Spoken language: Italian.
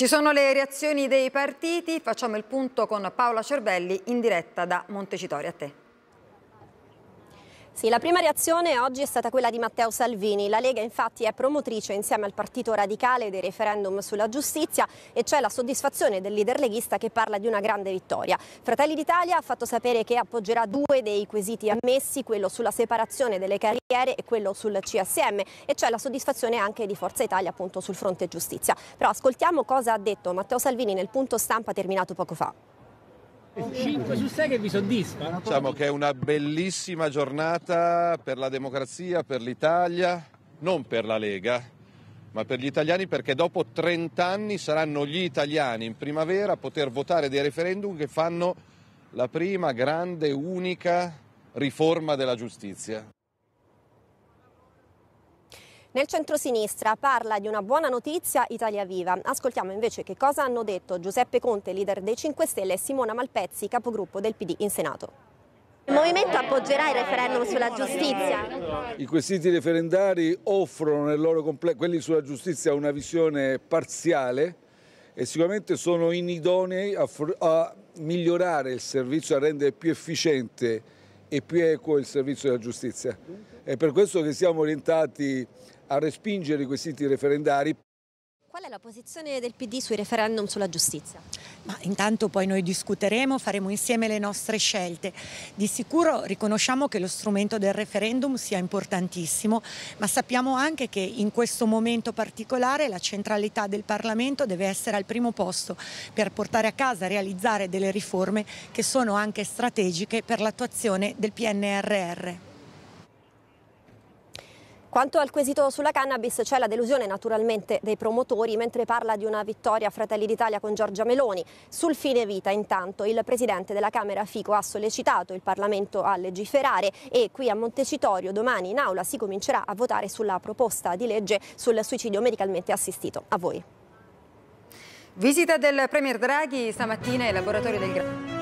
Ci sono le reazioni dei partiti, facciamo il punto con Paola Cervelli in diretta da Montecitorio. A te. Sì, la prima reazione oggi è stata quella di Matteo Salvini. La Lega infatti è promotrice insieme al Partito Radicale dei referendum sulla giustizia e c'è la soddisfazione del leader leghista che parla di una grande vittoria. Fratelli d'Italia ha fatto sapere che appoggerà due dei quesiti ammessi, quello sulla separazione delle carriere e quello sul CSM e c'è la soddisfazione anche di Forza Italia appunto sul fronte giustizia. Però ascoltiamo cosa ha detto Matteo Salvini nel punto stampa terminato poco fa. 5 su 6 che vi soddisfa. Diciamo che è una bellissima giornata per la democrazia, per l'Italia, non per la Lega, ma per gli italiani perché dopo 30 anni saranno gli italiani in primavera a poter votare dei referendum che fanno la prima grande, unica riforma della giustizia. Nel centrosinistra parla di una buona notizia Italia Viva. Ascoltiamo invece che cosa hanno detto Giuseppe Conte, leader dei 5 Stelle, e Simona Malpezzi, capogruppo del PD in Senato. Il Movimento appoggerà il referendum sulla giustizia? I quesiti referendari offrono nel loro complesso, quelli sulla giustizia, una visione parziale e sicuramente sono inidonei a, a migliorare il servizio, a rendere più efficiente il e più equo il servizio della giustizia. È per questo che siamo orientati a respingere i quesiti referendari. Qual è la posizione del PD sui referendum sulla giustizia? Ma intanto poi noi discuteremo, faremo insieme le nostre scelte. Di sicuro riconosciamo che lo strumento del referendum sia importantissimo, ma sappiamo anche che in questo momento particolare la centralità del Parlamento deve essere al primo posto per portare a casa, e realizzare delle riforme che sono anche strategiche per l'attuazione del PNRR. Quanto al quesito sulla cannabis c'è la delusione naturalmente dei promotori mentre parla di una vittoria Fratelli d'Italia con Giorgia Meloni. Sul fine vita intanto il presidente della Camera Fico ha sollecitato il Parlamento a legiferare e qui a Montecitorio domani in aula si comincerà a votare sulla proposta di legge sul suicidio medicalmente assistito. A voi. Visita del Premier Draghi stamattina ai laboratori del Grande.